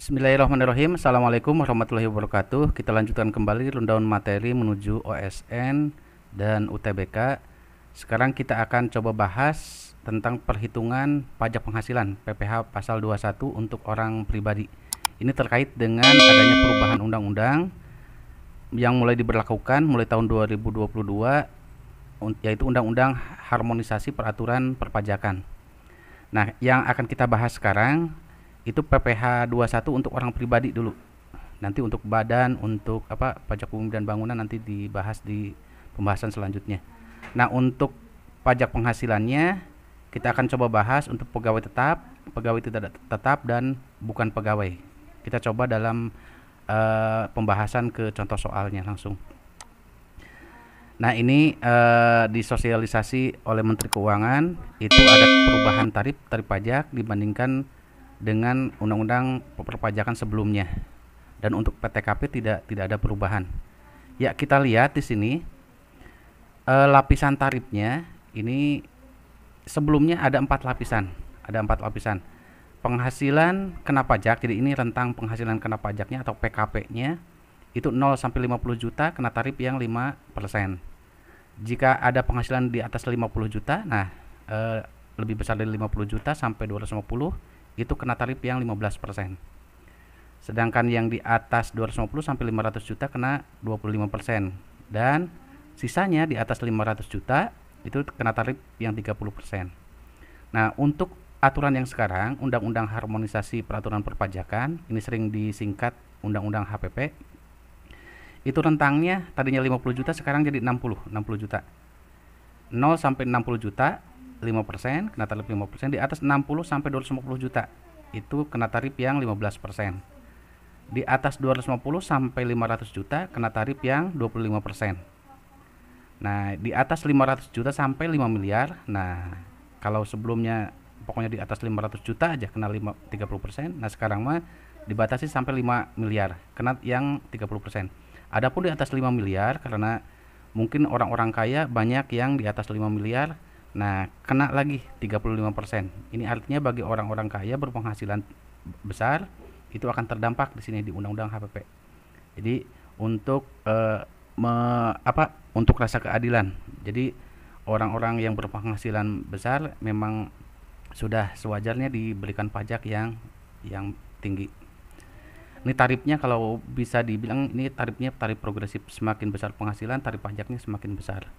Bismillahirrahmanirrahim. Assalamualaikum warahmatullahi wabarakatuh. Kita lanjutkan kembali rundown materi menuju OSN dan UTBK. Sekarang kita akan coba bahas tentang perhitungan pajak penghasilan PPH pasal 21 untuk orang pribadi. Ini terkait dengan adanya perubahan undang-undang yang mulai diberlakukan mulai tahun 2022 yaitu Undang-Undang Harmonisasi Peraturan Perpajakan. Nah, yang akan kita bahas sekarang itu PPh 21 untuk orang pribadi dulu. Nanti untuk badan, untuk apa pajak umum dan bangunan nanti dibahas di pembahasan selanjutnya. Nah, untuk pajak penghasilannya kita akan coba bahas untuk pegawai tetap, pegawai tidak tetap dan bukan pegawai. Kita coba dalam uh, pembahasan ke contoh soalnya langsung. Nah, ini uh, disosialisasi oleh Menteri Keuangan itu ada perubahan tarif tarif pajak dibandingkan dengan undang-undang perpajakan sebelumnya. Dan untuk PTKP tidak tidak ada perubahan. Ya, kita lihat di sini e, lapisan tarifnya ini sebelumnya ada empat lapisan, ada empat lapisan. Penghasilan kena pajak, jadi ini rentang penghasilan kena pajaknya atau PKP-nya itu 0 sampai 50 juta kena tarif yang 5%. persen. Jika ada penghasilan di atas 50 juta, nah e, lebih besar dari 50 juta sampai 250 itu kena tarif yang 15%. Sedangkan yang di atas 250 sampai 500 juta kena 25% dan sisanya di atas 500 juta itu kena tarif yang 30%. Nah, untuk aturan yang sekarang, Undang-Undang Harmonisasi Peraturan Perpajakan, ini sering disingkat Undang-Undang HPP. Itu rentangnya tadinya 50 juta sekarang jadi 60, 60 juta. 0 sampai 60 juta 5%, kena tarif 5% di atas 60 sampai 250 juta. Itu kena tarif yang 15%. Di atas 250 sampai 500 juta kena tarif yang 25%. Nah, di atas 500 juta sampai 5 miliar. Nah, kalau sebelumnya pokoknya di atas 500 juta aja kena 5, 30%. Nah, sekarang mah dibatasi sampai 5 miliar, kena yang 30%. Adapun di atas 5 miliar karena mungkin orang-orang kaya banyak yang di atas 5 miliar Nah, kena lagi 35%. Ini artinya bagi orang-orang kaya berpenghasilan besar itu akan terdampak di sini di Undang-Undang HPP. Jadi untuk eh, me, apa untuk rasa keadilan. Jadi orang-orang yang berpenghasilan besar memang sudah sewajarnya diberikan pajak yang yang tinggi. Ini tarifnya kalau bisa dibilang ini tarifnya tarif progresif semakin besar penghasilan, tarif pajaknya semakin besar.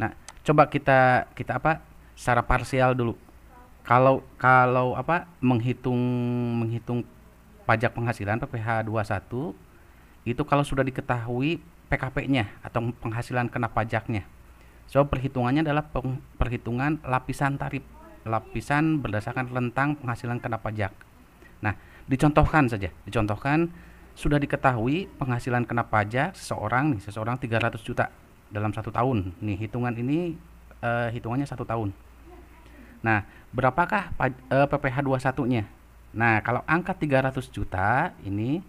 Nah, coba kita kita apa? secara parsial dulu. Kalau kalau apa menghitung menghitung pajak penghasilan PPh 21 itu kalau sudah diketahui PKP-nya atau penghasilan kena pajaknya. So perhitungannya adalah perhitungan lapisan tarif, lapisan berdasarkan rentang penghasilan kena pajak. Nah, dicontohkan saja, dicontohkan sudah diketahui penghasilan kena pajak seseorang nih, seseorang 300 juta dalam satu tahun nih hitungan ini uh, hitungannya satu tahun nah berapakah uh, PPH 21 nya nah kalau angka 300 juta ini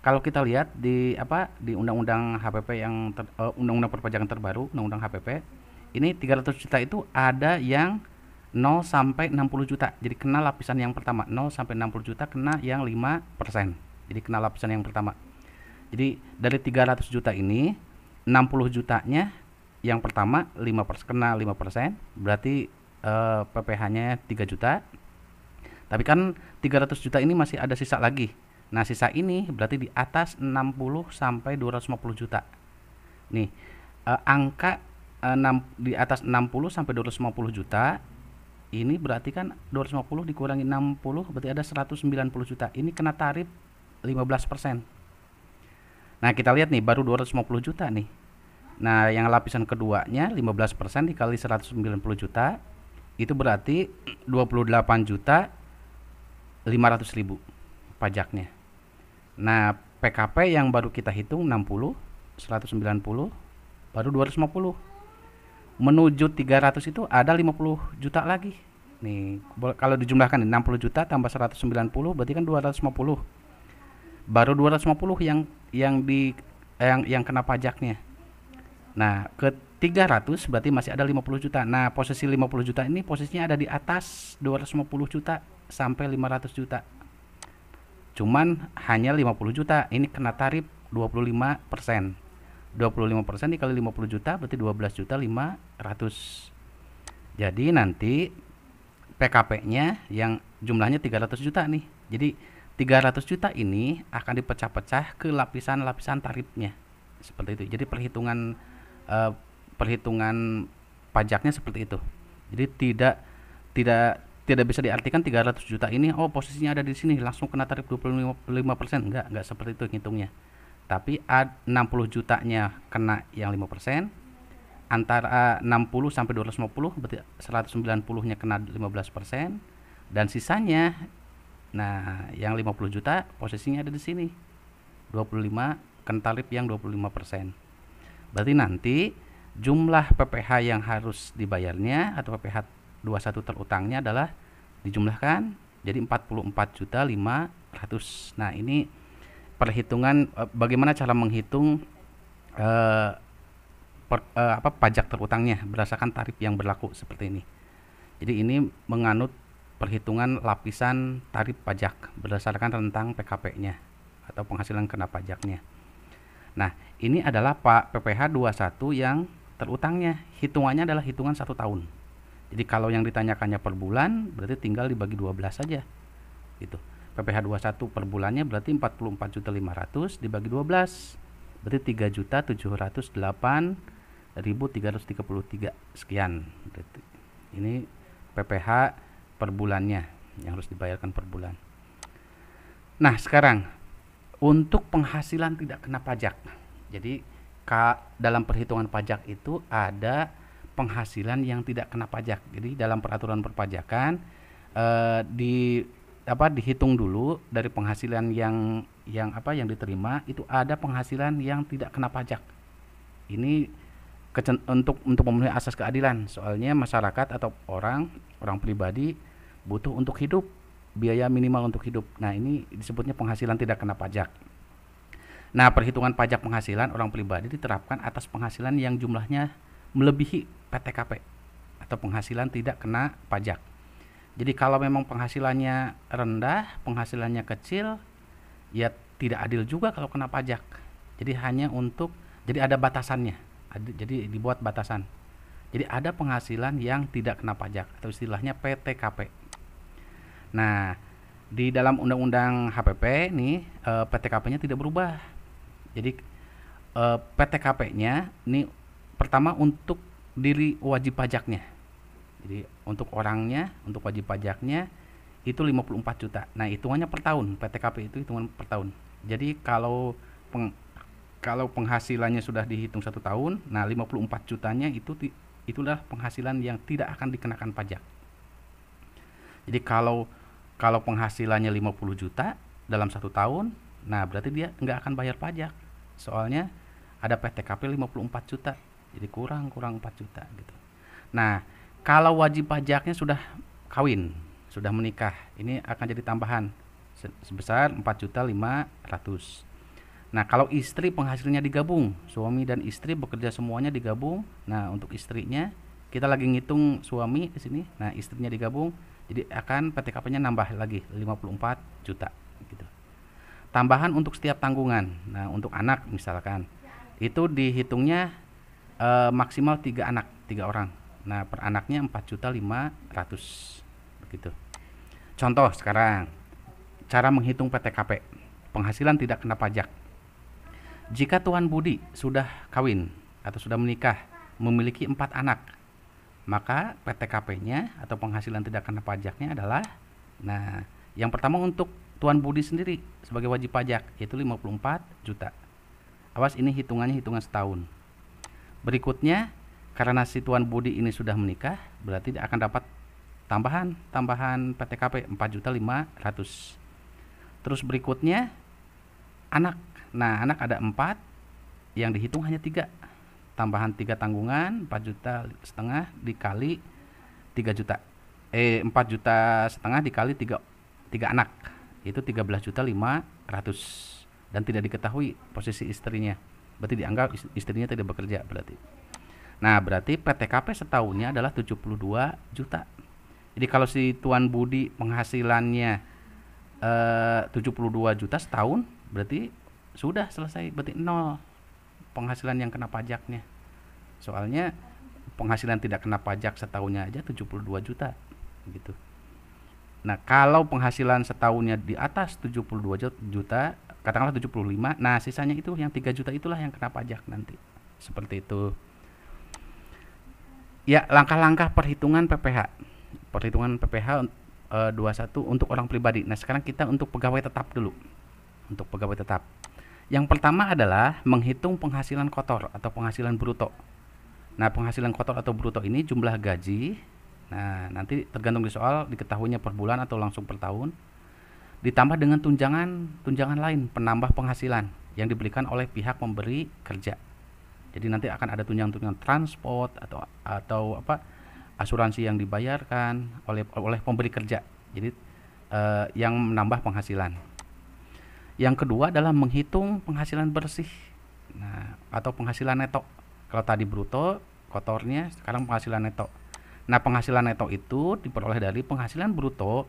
kalau kita lihat di apa di undang-undang HPP yang ter, eh, undang-undang perpajakan terbaru undang-undang HPP ini 300 juta itu ada yang 0 sampai 60 juta. Jadi kena lapisan yang pertama 0 sampai 60 juta kena yang 5%. Jadi kena lapisan yang pertama. Jadi dari 300 juta ini 60 jutanya yang pertama 5 persen kena 5 persen berarti uh, eh, PPH-nya 3 juta tapi kan 300 juta ini masih ada sisa lagi nah sisa ini berarti di atas 60 sampai 250 juta nih uh, angka uh, eh, 6, di atas 60 sampai 250 juta ini berarti kan 250 dikurangi 60 berarti ada 190 juta ini kena tarif 15 persen Nah, kita lihat nih baru 250 juta nih. Nah, yang lapisan keduanya 15% dikali 190 juta itu berarti 28 juta 500 ribu pajaknya. Nah, PKP yang baru kita hitung 60, 190, baru 250. Menuju 300 itu ada 50 juta lagi. Nih, kalau dijumlahkan 60 juta tambah 190 berarti kan 250. Baru 250 yang yang di eh, yang yang kena pajaknya. Nah, ke 300 berarti masih ada 50 juta. Nah, posisi 50 juta ini posisinya ada di atas 250 juta sampai 500 juta. Cuman hanya 50 juta. Ini kena tarif 25 persen. 25 persen dikali 50 juta berarti 12 juta 500. Jadi nanti PKP-nya yang jumlahnya 300 juta nih. Jadi 300 juta ini akan dipecah-pecah ke lapisan-lapisan tarifnya seperti itu jadi perhitungan uh, perhitungan pajaknya seperti itu jadi tidak tidak tidak bisa diartikan 300 juta ini oh posisinya ada di sini langsung kena tarif 25% enggak enggak seperti itu hitungnya tapi 60 jutanya kena yang 5% antara 60 eh, sampai 250 berarti 190 nya kena 15% dan sisanya Nah, yang 50 juta posisinya ada di sini. 25 kentalip yang 25%. Berarti nanti jumlah PPh yang harus dibayarnya atau PPh 21 terutangnya adalah dijumlahkan jadi 44 juta 500. Nah, ini perhitungan eh, bagaimana cara menghitung eh, per, eh, apa pajak terutangnya berdasarkan tarif yang berlaku seperti ini. Jadi ini menganut perhitungan lapisan tarif pajak berdasarkan rentang PKP-nya atau penghasilan kena pajaknya. Nah, ini adalah Pak PPH 21 yang terutangnya. Hitungannya adalah hitungan satu tahun. Jadi kalau yang ditanyakannya per bulan, berarti tinggal dibagi 12 saja. Gitu. PPH 21 per bulannya berarti 44.500 dibagi 12. Berarti 1.333 sekian. Ini PPH per bulannya yang harus dibayarkan per bulan. Nah, sekarang untuk penghasilan tidak kena pajak. Jadi dalam perhitungan pajak itu ada penghasilan yang tidak kena pajak. Jadi dalam peraturan perpajakan eh, di apa dihitung dulu dari penghasilan yang yang apa yang diterima itu ada penghasilan yang tidak kena pajak. Ini untuk untuk memenuhi asas keadilan soalnya masyarakat atau orang orang pribadi butuh untuk hidup biaya minimal untuk hidup nah ini disebutnya penghasilan tidak kena pajak nah perhitungan pajak penghasilan orang pribadi diterapkan atas penghasilan yang jumlahnya melebihi PTKP atau penghasilan tidak kena pajak jadi kalau memang penghasilannya rendah penghasilannya kecil ya tidak adil juga kalau kena pajak jadi hanya untuk jadi ada batasannya jadi dibuat batasan jadi ada penghasilan yang tidak kena pajak atau istilahnya PTKP nah di dalam undang-undang HPP nih e, eh, PTKP-nya tidak berubah jadi e, eh, PTKP-nya ini pertama untuk diri wajib pajaknya jadi untuk orangnya untuk wajib pajaknya itu 54 juta. Nah, hitungannya per tahun. PTKP itu hitungan per tahun. Jadi kalau peng, kalau penghasilannya sudah dihitung satu tahun, nah 54 jutanya itu itulah penghasilan yang tidak akan dikenakan pajak. Jadi kalau kalau penghasilannya 50 juta dalam satu tahun, nah berarti dia nggak akan bayar pajak. Soalnya ada PTKP 54 juta, jadi kurang kurang 4 juta gitu. Nah kalau wajib pajaknya sudah kawin, sudah menikah, ini akan jadi tambahan sebesar 4 juta 500 Nah, kalau istri penghasilnya digabung, suami dan istri bekerja semuanya digabung. Nah, untuk istrinya kita lagi ngitung suami di sini. Nah, istrinya digabung, jadi akan PTKP-nya nambah lagi 54 juta gitu. Tambahan untuk setiap tanggungan. Nah, untuk anak misalkan itu dihitungnya eh, maksimal tiga anak, tiga orang. Nah, per anaknya 4 juta 500 begitu. Contoh sekarang cara menghitung PTKP. Penghasilan tidak kena pajak jika Tuan Budi sudah kawin atau sudah menikah, memiliki empat anak, maka PTKP-nya atau penghasilan tidak kena pajaknya adalah nah, yang pertama untuk Tuan Budi sendiri sebagai wajib pajak yaitu 54 juta. Awas ini hitungannya hitungan setahun. Berikutnya karena si Tuan Budi ini sudah menikah, berarti dia akan dapat tambahan tambahan PTKP 4 juta 500. Terus berikutnya anak Nah, anak ada empat, yang dihitung hanya tiga. Tambahan tiga tanggungan, 4 juta setengah dikali 3 juta. Eh, 4 juta setengah dikali tiga tiga anak. Itu 13 juta 500 dan tidak diketahui posisi istrinya. Berarti dianggap istrinya tidak bekerja berarti. Nah, berarti PTKP setahunnya adalah 72 juta. Jadi kalau si Tuan Budi penghasilannya eh, 72 juta setahun, berarti sudah selesai berarti nol penghasilan yang kena pajaknya soalnya penghasilan tidak kena pajak setahunnya aja 72 juta gitu nah kalau penghasilan setahunnya di atas 72 juta katakanlah 75 nah sisanya itu yang 3 juta itulah yang kena pajak nanti seperti itu ya langkah-langkah perhitungan PPH perhitungan PPH e, 21 untuk orang pribadi nah sekarang kita untuk pegawai tetap dulu untuk pegawai tetap yang pertama adalah menghitung penghasilan kotor atau penghasilan bruto. Nah, penghasilan kotor atau bruto ini jumlah gaji. Nah, nanti tergantung di soal diketahuinya per bulan atau langsung per tahun. Ditambah dengan tunjangan tunjangan lain penambah penghasilan yang diberikan oleh pihak pemberi kerja. Jadi nanti akan ada tunjangan-tunjangan transport atau atau apa asuransi yang dibayarkan oleh oleh pemberi kerja. Jadi eh, yang menambah penghasilan. Yang kedua adalah menghitung penghasilan bersih. Nah, atau penghasilan neto. Kalau tadi bruto kotornya, sekarang penghasilan neto. Nah, penghasilan neto itu diperoleh dari penghasilan bruto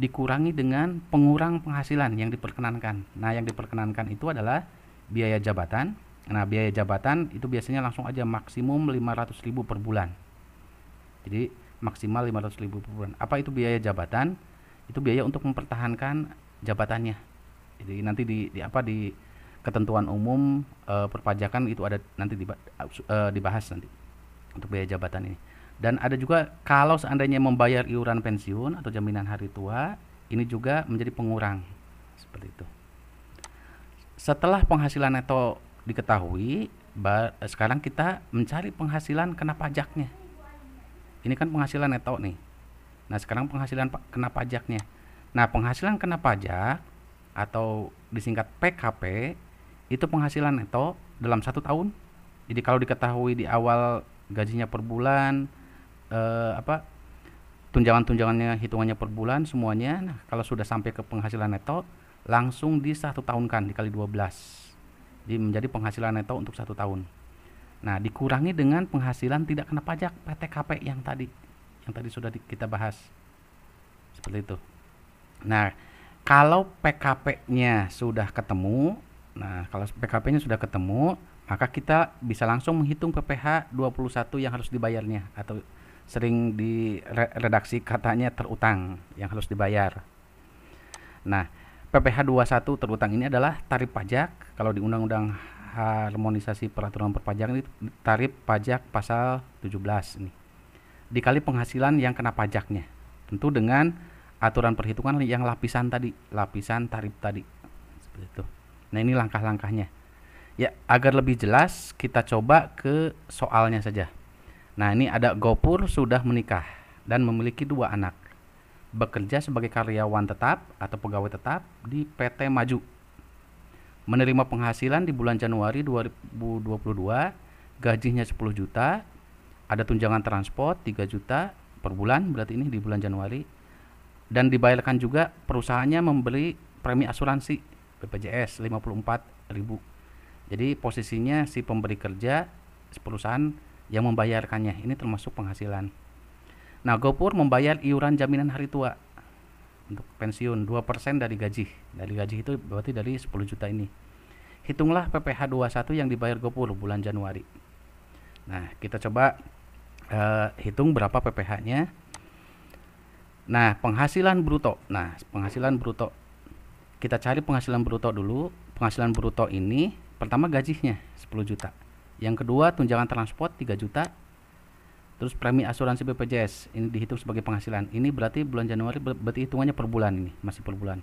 dikurangi dengan pengurang penghasilan yang diperkenankan. Nah, yang diperkenankan itu adalah biaya jabatan. Nah, biaya jabatan itu biasanya langsung aja maksimum 500.000 per bulan. Jadi, maksimal 500.000 per bulan. Apa itu biaya jabatan? Itu biaya untuk mempertahankan jabatannya. Jadi nanti di, di apa di ketentuan umum uh, perpajakan itu ada nanti diba, uh, dibahas nanti untuk biaya jabatan ini. Dan ada juga kalau seandainya membayar iuran pensiun atau jaminan hari tua, ini juga menjadi pengurang seperti itu. Setelah penghasilan neto diketahui, sekarang kita mencari penghasilan kena pajaknya. Ini kan penghasilan neto nih. Nah, sekarang penghasilan kena pajaknya. Nah, penghasilan kena pajak atau disingkat PKP itu penghasilan neto dalam satu tahun. Jadi kalau diketahui di awal gajinya per bulan eh, apa tunjangan-tunjangannya hitungannya per bulan semuanya nah kalau sudah sampai ke penghasilan neto langsung di satu tahun kan dikali 12 jadi menjadi penghasilan neto untuk satu tahun nah dikurangi dengan penghasilan tidak kena pajak PTKP yang tadi yang tadi sudah kita bahas seperti itu nah kalau PKP-nya sudah ketemu, nah kalau PKP-nya sudah ketemu, maka kita bisa langsung menghitung PPH 21 yang harus dibayarnya atau sering di redaksi katanya terutang yang harus dibayar. Nah, PPH 21 terutang ini adalah tarif pajak kalau di Undang-Undang Harmonisasi Peraturan Perpajakan itu tarif pajak pasal 17 ini. Dikali penghasilan yang kena pajaknya. Tentu dengan aturan perhitungan yang lapisan tadi, lapisan tarif tadi. Seperti itu. Nah, ini langkah-langkahnya. Ya, agar lebih jelas kita coba ke soalnya saja. Nah, ini ada Gopur sudah menikah dan memiliki dua anak. Bekerja sebagai karyawan tetap atau pegawai tetap di PT Maju. Menerima penghasilan di bulan Januari 2022, gajinya 10 juta, ada tunjangan transport 3 juta per bulan berarti ini di bulan Januari dan dibayarkan juga perusahaannya membeli premi asuransi BPJS 54.000. Jadi posisinya si pemberi kerja perusahaan yang membayarkannya. Ini termasuk penghasilan. Nah, GoPur membayar iuran jaminan hari tua untuk pensiun 2% dari gaji. Dari gaji itu berarti dari 10 juta ini. Hitunglah PPh 21 yang dibayar GoPur bulan Januari. Nah, kita coba uh, hitung berapa PPh-nya Nah, penghasilan bruto. Nah, penghasilan bruto. Kita cari penghasilan bruto dulu. Penghasilan bruto ini pertama gajinya 10 juta. Yang kedua tunjangan transport 3 juta. Terus premi asuransi BPJS ini dihitung sebagai penghasilan. Ini berarti bulan Januari ber berarti hitungannya per bulan ini, masih per bulan.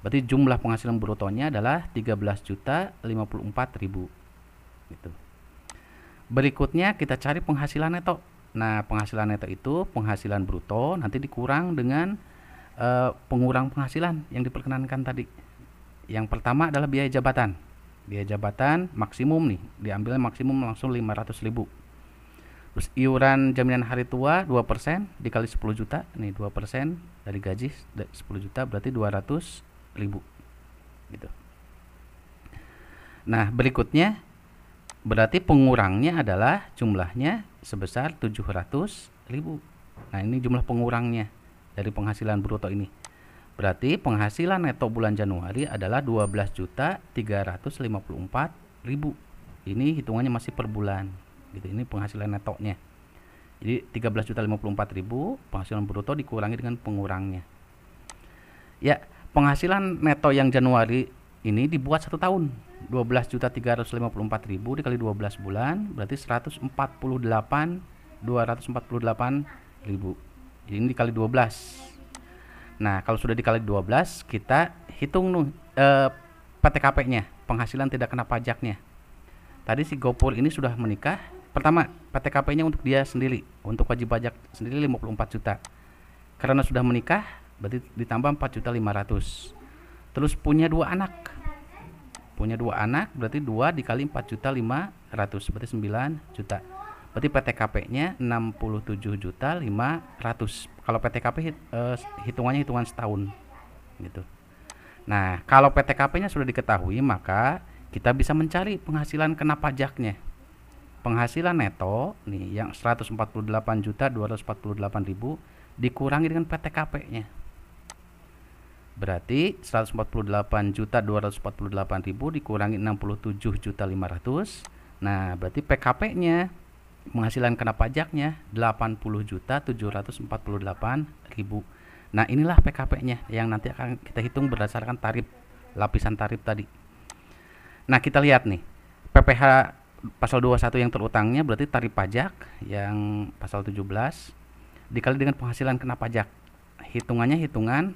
Berarti jumlah penghasilan brutonya adalah belas juta empat ribu. Gitu. Berikutnya kita cari penghasilan neto Nah, penghasilan neto itu penghasilan bruto nanti dikurang dengan uh, pengurang penghasilan yang diperkenankan tadi. Yang pertama adalah biaya jabatan. Biaya jabatan maksimum nih, diambil maksimum langsung 500 ribu. Terus iuran jaminan hari tua 2% dikali 10 juta, nih 2% dari gaji 10 juta berarti 200 ribu. Gitu. Nah, berikutnya Berarti pengurangnya adalah jumlahnya sebesar 700 ribu. Nah ini jumlah pengurangnya dari penghasilan bruto ini. Berarti penghasilan neto bulan Januari adalah juta 12 354 ribu. Ini hitungannya masih per bulan. Gitu. Ini penghasilan netonya. Jadi juta 13 54 ribu penghasilan bruto dikurangi dengan pengurangnya. Ya, penghasilan neto yang Januari ini dibuat satu tahun 12.354.000 dikali 12 bulan berarti 148 248 ribu jadi ini dikali 12 nah kalau sudah dikali 12 kita hitung nu, e, eh, PTKP nya penghasilan tidak kena pajaknya tadi si Gopur ini sudah menikah pertama PTKP nya untuk dia sendiri untuk wajib pajak sendiri 54 juta karena sudah menikah berarti ditambah 4 juta 500 terus punya dua anak punya dua anak berarti dua dikali 4 juta 500 berarti 9 juta berarti PTKP-nya 67 juta 500 kalau PTKP hit, eh, hitungannya hitungan setahun gitu nah kalau PTKP-nya sudah diketahui maka kita bisa mencari penghasilan kena pajaknya penghasilan neto nih yang 148 juta 248 ribu dikurangi dengan PTKP-nya Berarti 148.248.000 dikurangi 67.500. Nah, berarti PKP-nya penghasilan kena pajaknya 80.748.000. Nah, inilah PKP-nya yang nanti akan kita hitung berdasarkan tarif lapisan tarif tadi. Nah, kita lihat nih. PPh pasal 21 yang terutangnya berarti tarif pajak yang pasal 17 dikali dengan penghasilan kena pajak. Hitungannya hitungan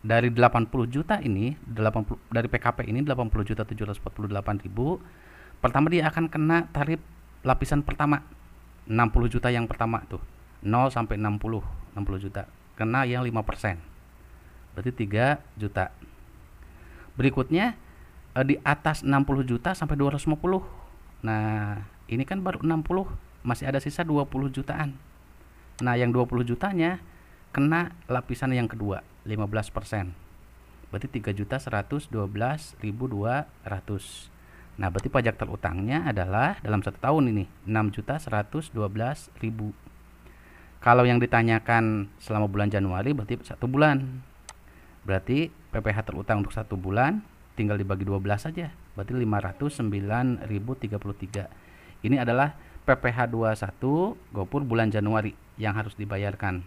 dari 80 juta ini 80 dari PKP ini 80 juta 748 ribu pertama dia akan kena tarif lapisan pertama 60 juta yang pertama tuh 0 sampai 60 60 juta kena yang 5 persen berarti 3 juta berikutnya eh, di atas 60 juta sampai 250 nah ini kan baru 60 masih ada sisa 20 jutaan nah yang 20 jutanya kena lapisan yang kedua 15 persen berarti 3 juta 112.200 nah berarti pajak terutangnya adalah dalam satu tahun ini 6 juta 112.000 kalau yang ditanyakan selama bulan Januari berarti satu bulan berarti PPH terutang untuk satu bulan tinggal dibagi 12 saja berarti 509.033 ini adalah PPH 21 GoPur bulan Januari yang harus dibayarkan.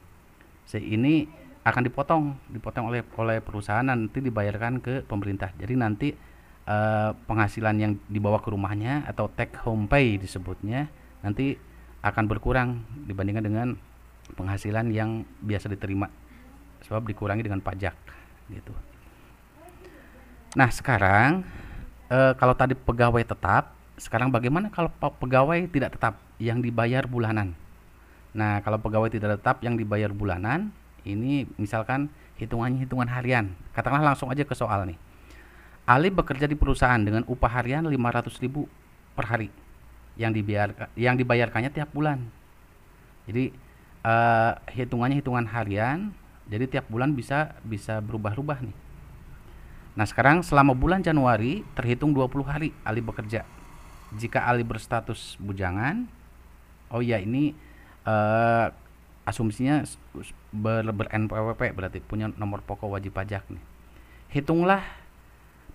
Se ini akan dipotong dipotong oleh oleh perusahaan nanti dibayarkan ke pemerintah jadi nanti uh, penghasilan yang dibawa ke rumahnya atau take home pay disebutnya nanti akan berkurang dibandingkan dengan penghasilan yang biasa diterima sebab dikurangi dengan pajak gitu nah sekarang uh, kalau tadi pegawai tetap sekarang bagaimana kalau pegawai tidak tetap yang dibayar bulanan nah kalau pegawai tidak tetap yang dibayar bulanan ini misalkan hitungannya hitungan harian. Katakanlah langsung aja ke soal nih. Ali bekerja di perusahaan dengan upah harian 500.000 per hari yang dibiar yang dibayarkannya tiap bulan. Jadi uh, hitungannya hitungan harian, jadi tiap bulan bisa bisa berubah-ubah nih. Nah, sekarang selama bulan Januari terhitung 20 hari Ali bekerja. Jika Ali berstatus bujangan, oh ya ini uh, asumsinya ber, ber NPWP berarti punya nomor pokok wajib pajak nih. Hitunglah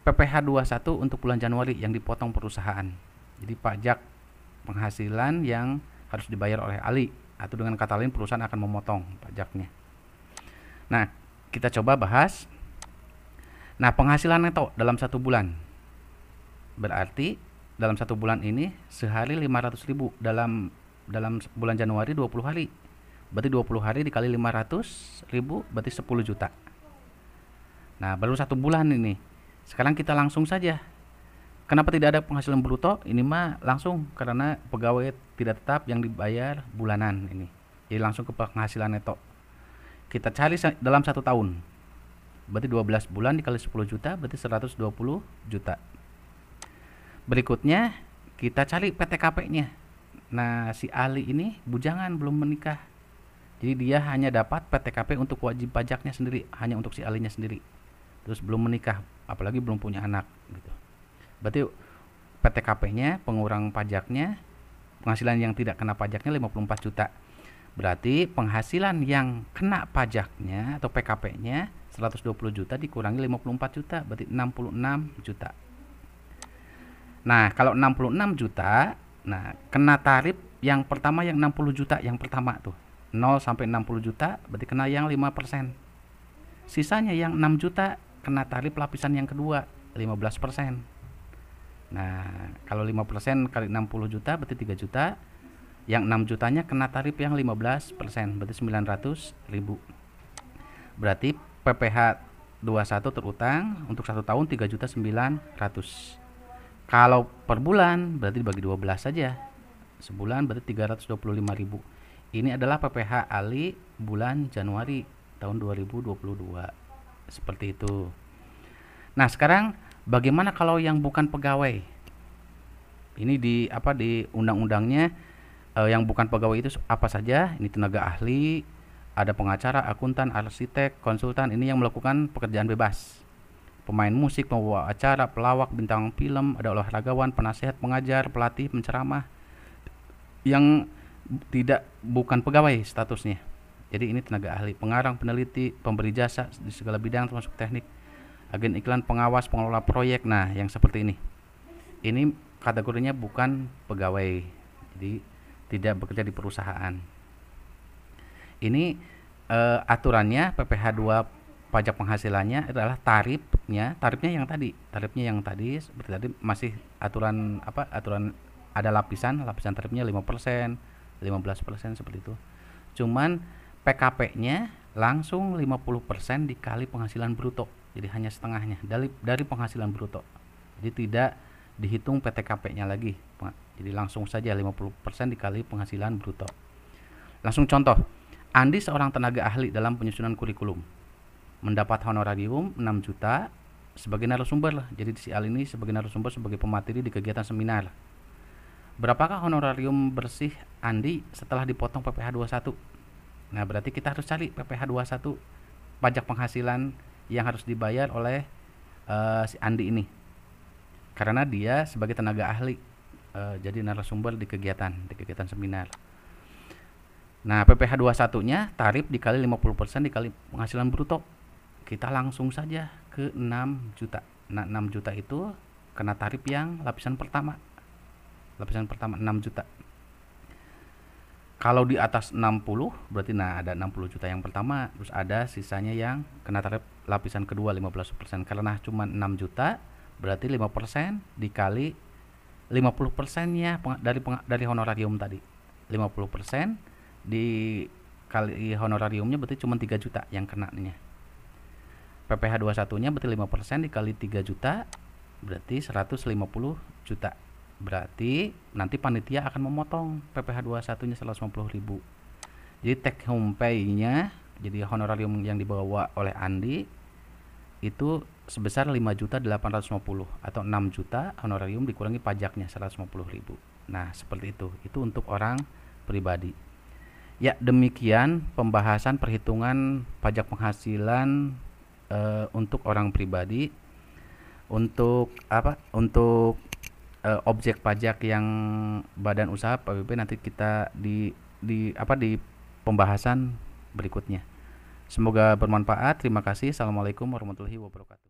PPh 21 untuk bulan Januari yang dipotong perusahaan. Jadi pajak penghasilan yang harus dibayar oleh Ali atau dengan kata lain perusahaan akan memotong pajaknya. Nah, kita coba bahas nah penghasilan neto dalam satu bulan. Berarti dalam satu bulan ini sehari 500.000 dalam dalam bulan Januari 20 hari berarti 20 hari dikali 500 ribu berarti 10 juta nah baru satu bulan ini sekarang kita langsung saja kenapa tidak ada penghasilan bruto ini mah langsung karena pegawai tidak tetap yang dibayar bulanan ini jadi langsung ke penghasilan neto kita cari dalam satu tahun berarti 12 bulan dikali 10 juta berarti 120 juta berikutnya kita cari PTKP nya nah si Ali ini bujangan belum menikah jadi dia hanya dapat PTKP untuk wajib pajaknya sendiri, hanya untuk si alinya sendiri. Terus belum menikah, apalagi belum punya anak gitu. Berarti PTKP-nya, pengurang pajaknya, penghasilan yang tidak kena pajaknya 54 juta. Berarti penghasilan yang kena pajaknya atau PKP-nya 120 juta dikurangi 54 juta, berarti 66 juta. Nah, kalau 66 juta, nah kena tarif yang pertama yang 60 juta yang pertama tuh 0 sampai 60 juta berarti kena yang 5%. Sisanya yang 6 juta kena tarif lapisan yang kedua 15%. Nah, kalau 5% kali 60 juta berarti 3 juta. Yang 6 jutanya kena tarif yang 15%, berarti 900 ribu. Berarti PPH 21 terutang untuk satu tahun 3 juta 900. Kalau per bulan berarti dibagi 12 saja. Sebulan berarti 325 ribu ini adalah PPH Ali bulan Januari tahun 2022. Seperti itu. Nah, sekarang bagaimana kalau yang bukan pegawai? Ini di apa di undang-undangnya eh, yang bukan pegawai itu apa saja? Ini tenaga ahli, ada pengacara, akuntan, arsitek, konsultan, ini yang melakukan pekerjaan bebas. Pemain musik, pembawa acara, pelawak, bintang film, ada olahragawan, penasehat, pengajar, pelatih, penceramah. Yang tidak bukan pegawai statusnya. Jadi ini tenaga ahli, pengarang, peneliti, pemberi jasa di segala bidang termasuk teknik, agen iklan, pengawas, pengelola proyek. Nah, yang seperti ini. Ini kategorinya bukan pegawai. Jadi tidak bekerja di perusahaan. Ini eh, aturannya PPh 2 pajak penghasilannya adalah tarifnya, tarifnya yang tadi, tarifnya yang tadi seperti tadi masih aturan apa? aturan ada lapisan, lapisan tarifnya 15% seperti itu cuman PKP-nya langsung 50% dikali penghasilan bruto jadi hanya setengahnya dari dari penghasilan bruto jadi tidak dihitung PTKP-nya lagi jadi langsung saja 50% dikali penghasilan bruto langsung contoh Andi seorang tenaga ahli dalam penyusunan kurikulum mendapat honorarium 6 juta sebagai narasumber lah jadi si Al ini sebagai narasumber sebagai pemateri di kegiatan seminar Berapakah honorarium bersih Andi setelah dipotong PPh 21? Nah, berarti kita harus cari PPh 21 pajak penghasilan yang harus dibayar oleh uh, si Andi ini. Karena dia sebagai tenaga ahli uh, jadi narasumber di kegiatan, di kegiatan seminar. Nah, PPh 21-nya tarif dikali 50% dikali penghasilan bruto. Kita langsung saja ke 6 juta. Nah, 6 juta itu kena tarif yang lapisan pertama lapisan pertama 6 juta kalau di atas 60 berarti nah ada 60 juta yang pertama terus ada sisanya yang kena tarif lapisan kedua 15% karena cuma 6 juta berarti 5% dikali 50% nya dari dari honorarium tadi 50% dikali honorariumnya berarti cuma 3 juta yang kena nya PPH 21 nya berarti 5% dikali 3 juta berarti 150 juta Berarti nanti panitia akan memotong PPh 21-nya 150.000. Jadi take home pay-nya jadi honorarium yang dibawa oleh Andi itu sebesar 5.850 atau 6 juta honorarium dikurangi pajaknya 150.000. Nah, seperti itu. Itu untuk orang pribadi. Ya, demikian pembahasan perhitungan pajak penghasilan e, untuk orang pribadi untuk apa? Untuk uh, objek pajak yang badan usaha PBB nanti kita di di apa di pembahasan berikutnya. Semoga bermanfaat. Terima kasih. Assalamualaikum warahmatullahi wabarakatuh.